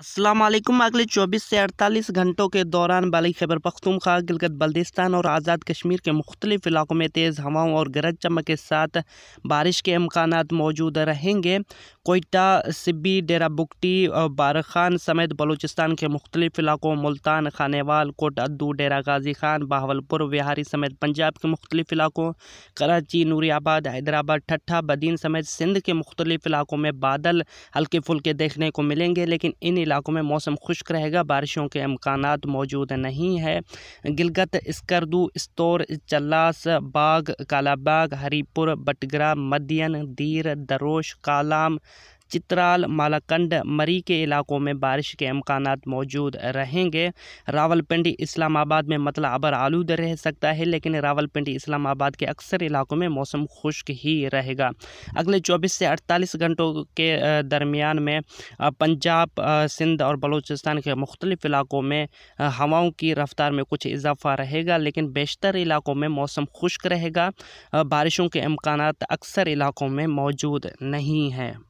असलम अगले 24 से 48 घंटों के दौरान बाली खैबर पख्तूनख्वा गिलगत बल्दिस्तान और आज़ाद कश्मीर के मुख्तलिफ इलाकों में तेज़ हवाओं और गरज चमक के साथ बारिश के अमकान मौजूद रहेंगे कोयटा सिब्बी डेरा बुकटी बार खान समेत बलूचिस्तान के मुख्तलिफ इलाकों मुल्तान खानेवाल कोट अद्दू डेरा गाजी खान बहावलपुर बिहारी समेत पंजाब के मुख्तलिफ इलाकों कराची नूरी आबाद हैदराबाद ठट्ठा बदीन समेत सिंध के मुख्तलिफ इलाकों में बादल हल्के फुल्के देखने को मिलेंगे लेकिन इन इलाकों में मौसम खुश्क रहेगा बारिशों के अमकान मौजूद नहीं है गिलगत स्कर्दू स्तौर चल्लास बाग कालाबाग हरीपुर बटगरा मदियन दीर दरोश कालाम चित्राल मालाकंड मरी के इलाकों में बारिश के अमकान मौजूद रहेंगे रावलपिंडी इस्लामाबाद में मतलब अबर आलूद रह सकता है लेकिन रावलपिंडी इस्लामाबाद के अक्सर इलाकों में मौसम खुश्क ही रहेगा अगले 24 से 48 घंटों के दरमियान में पंजाब सिंध और बलूचिस्तान के मुख्तलिफ इलाकों में हवाओं की रफ्तार में कुछ इजाफा रहेगा लेकिन बेशतर इलाकों में मौसम खुश्क रहेगा बारिशों के अमकान अक्सर इलाकों में मौजूद नहीं हैं